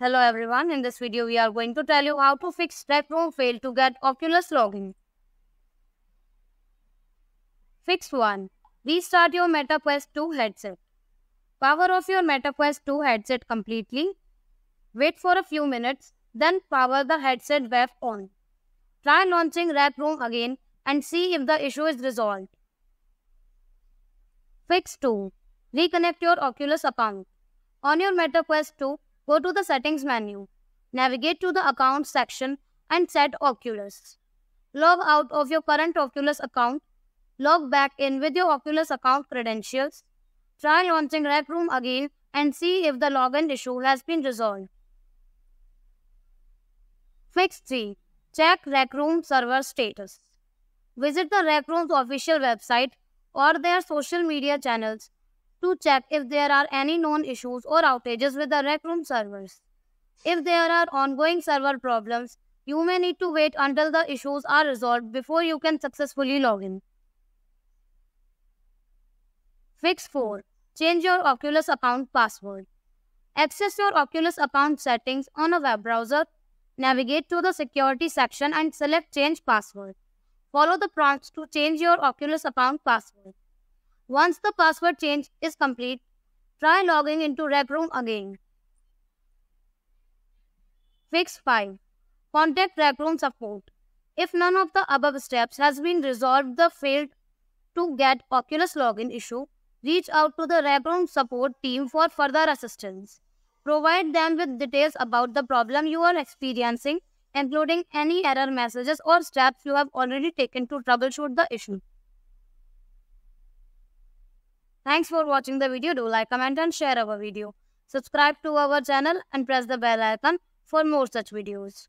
Hello everyone, in this video we are going to tell you how to fix REPROM fail to get Oculus login. Fix 1. Restart your MetaQuest 2 headset. Power off your MetaQuest 2 headset completely. Wait for a few minutes, then power the headset back on. Try launching Room again and see if the issue is resolved. Fix 2. Reconnect your Oculus account. On your MetaQuest 2, Go to the settings menu. Navigate to the accounts section and set Oculus. Log out of your current Oculus account. Log back in with your Oculus account credentials. Try launching Rec Room again and see if the login issue has been resolved. Fix 3. Check Rec Room server status. Visit the Rec Room's official website or their social media channels to check if there are any known issues or outages with the rec room servers. If there are ongoing server problems, you may need to wait until the issues are resolved before you can successfully log in. Fix 4. Change your Oculus account password. Access your Oculus account settings on a web browser, navigate to the security section and select change password. Follow the prompts to change your Oculus account password. Once the password change is complete, try logging into Room again. Fix 5. Contact Room support. If none of the above steps has been resolved, the failed to get Oculus login issue, reach out to the Room support team for further assistance. Provide them with details about the problem you are experiencing, including any error messages or steps you have already taken to troubleshoot the issue. Thanks for watching the video. Do like, comment and share our video. Subscribe to our channel and press the bell icon for more such videos.